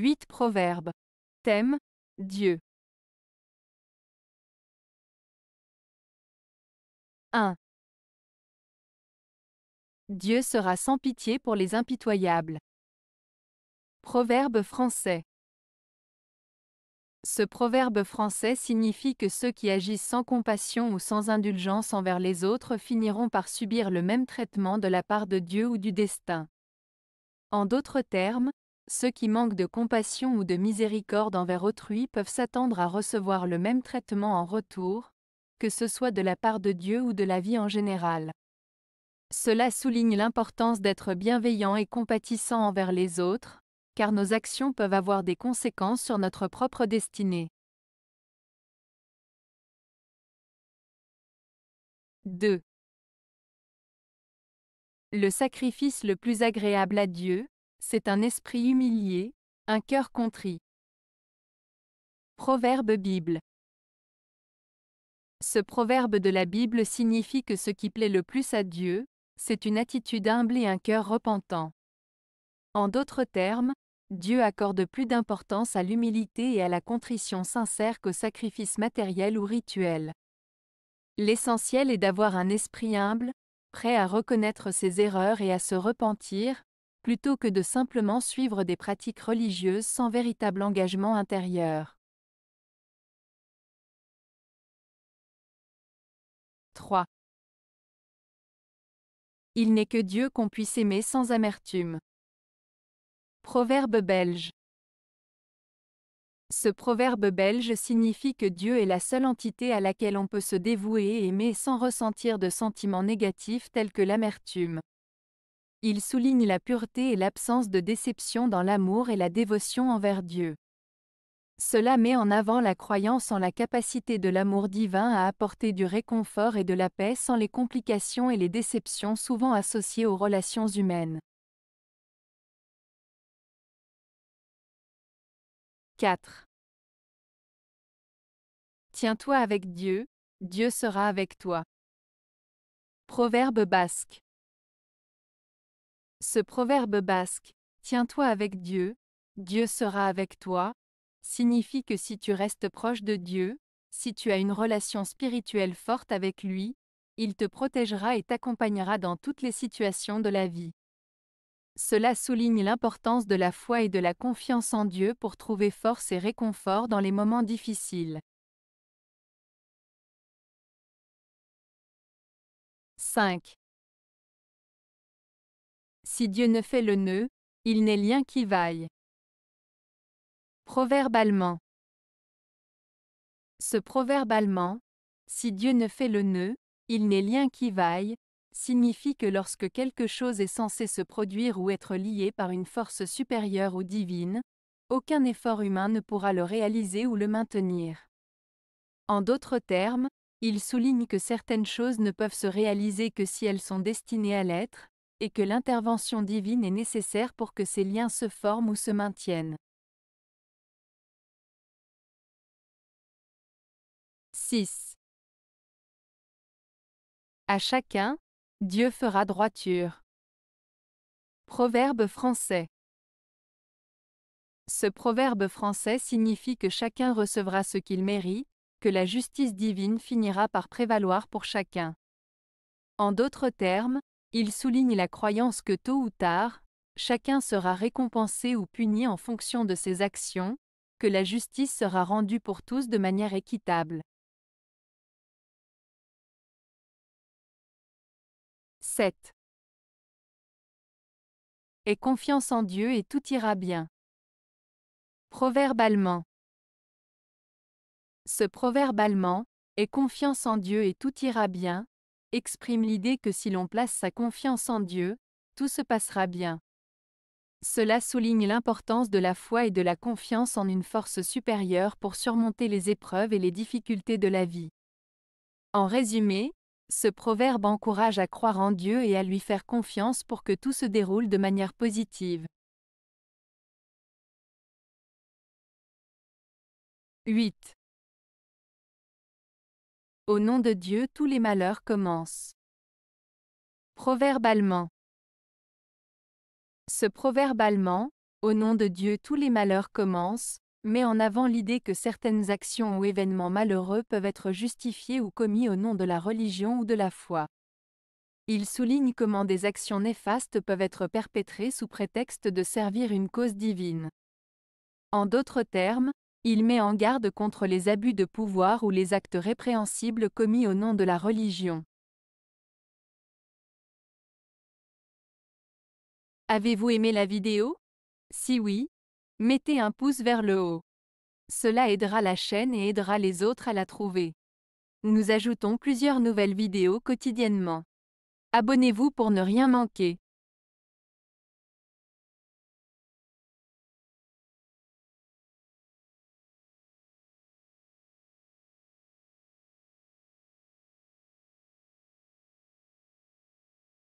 8 Proverbes. Thème Dieu. 1. Dieu sera sans pitié pour les impitoyables. Proverbe français. Ce proverbe français signifie que ceux qui agissent sans compassion ou sans indulgence envers les autres finiront par subir le même traitement de la part de Dieu ou du destin. En d'autres termes, ceux qui manquent de compassion ou de miséricorde envers autrui peuvent s'attendre à recevoir le même traitement en retour, que ce soit de la part de Dieu ou de la vie en général. Cela souligne l'importance d'être bienveillant et compatissant envers les autres, car nos actions peuvent avoir des conséquences sur notre propre destinée. 2. Le sacrifice le plus agréable à Dieu, c'est un esprit humilié, un cœur contrit. Proverbe Bible Ce proverbe de la Bible signifie que ce qui plaît le plus à Dieu, c'est une attitude humble et un cœur repentant. En d'autres termes, Dieu accorde plus d'importance à l'humilité et à la contrition sincère qu'au sacrifice matériel ou rituel. L'essentiel est d'avoir un esprit humble, prêt à reconnaître ses erreurs et à se repentir, plutôt que de simplement suivre des pratiques religieuses sans véritable engagement intérieur. 3. Il n'est que Dieu qu'on puisse aimer sans amertume. Proverbe belge. Ce proverbe belge signifie que Dieu est la seule entité à laquelle on peut se dévouer et aimer sans ressentir de sentiments négatifs tels que l'amertume. Il souligne la pureté et l'absence de déception dans l'amour et la dévotion envers Dieu. Cela met en avant la croyance en la capacité de l'amour divin à apporter du réconfort et de la paix sans les complications et les déceptions souvent associées aux relations humaines. 4. Tiens-toi avec Dieu, Dieu sera avec toi. Proverbe basque. Ce proverbe basque, Tiens-toi avec Dieu, Dieu sera avec toi, signifie que si tu restes proche de Dieu, si tu as une relation spirituelle forte avec lui, il te protégera et t'accompagnera dans toutes les situations de la vie. Cela souligne l'importance de la foi et de la confiance en Dieu pour trouver force et réconfort dans les moments difficiles. 5. Si Dieu ne fait le nœud, il n'est lien qui vaille. Proverbe allemand. Ce proverbe allemand, si Dieu ne fait le nœud, il n'est lien qui vaille, signifie que lorsque quelque chose est censé se produire ou être lié par une force supérieure ou divine, aucun effort humain ne pourra le réaliser ou le maintenir. En d'autres termes, il souligne que certaines choses ne peuvent se réaliser que si elles sont destinées à l'être, et que l'intervention divine est nécessaire pour que ces liens se forment ou se maintiennent. « 6. À chacun, Dieu fera droiture. Proverbe français. Ce proverbe français signifie que chacun recevra ce qu'il mérite, que la justice divine finira par prévaloir pour chacun. En d'autres termes, il souligne la croyance que tôt ou tard, chacun sera récompensé ou puni en fonction de ses actions, que la justice sera rendue pour tous de manière équitable. 7. Aie confiance en Dieu et tout ira bien. Proverbe allemand. Ce proverbe allemand, Aie confiance en Dieu et tout ira bien, exprime l'idée que si l'on place sa confiance en Dieu, tout se passera bien. Cela souligne l'importance de la foi et de la confiance en une force supérieure pour surmonter les épreuves et les difficultés de la vie. En résumé, ce proverbe encourage à croire en Dieu et à lui faire confiance pour que tout se déroule de manière positive. 8. Au nom de Dieu tous les malheurs commencent. Proverbe allemand. Ce proverbe allemand, au nom de Dieu tous les malheurs commencent, met en avant l'idée que certaines actions ou événements malheureux peuvent être justifiés ou commis au nom de la religion ou de la foi. Il souligne comment des actions néfastes peuvent être perpétrées sous prétexte de servir une cause divine. En d'autres termes, il met en garde contre les abus de pouvoir ou les actes répréhensibles commis au nom de la religion. Avez-vous aimé la vidéo Si oui, mettez un pouce vers le haut. Cela aidera la chaîne et aidera les autres à la trouver. Nous ajoutons plusieurs nouvelles vidéos quotidiennement. Abonnez-vous pour ne rien manquer.